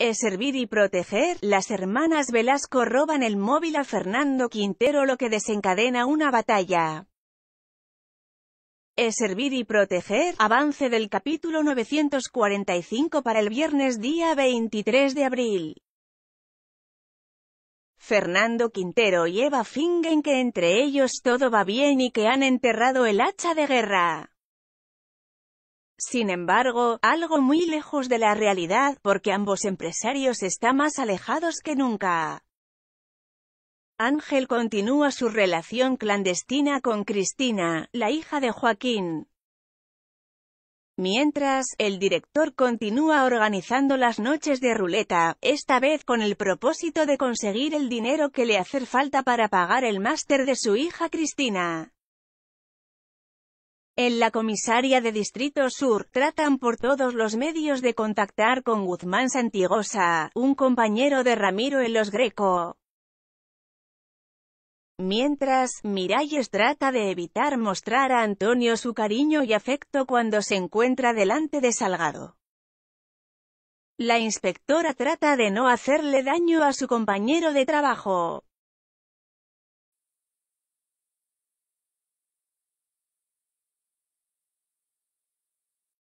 es servir y proteger. Las hermanas Velasco roban el móvil a Fernando Quintero lo que desencadena una batalla. Es servir y proteger. Avance del capítulo 945 para el viernes día 23 de abril. Fernando Quintero y Eva Fingen que entre ellos todo va bien y que han enterrado el hacha de guerra. Sin embargo, algo muy lejos de la realidad, porque ambos empresarios están más alejados que nunca. Ángel continúa su relación clandestina con Cristina, la hija de Joaquín. Mientras, el director continúa organizando las noches de ruleta, esta vez con el propósito de conseguir el dinero que le hace falta para pagar el máster de su hija Cristina en la comisaria de Distrito Sur, tratan por todos los medios de contactar con Guzmán Santigosa, un compañero de Ramiro en Los Greco. Mientras, Miralles trata de evitar mostrar a Antonio su cariño y afecto cuando se encuentra delante de Salgado. La inspectora trata de no hacerle daño a su compañero de trabajo.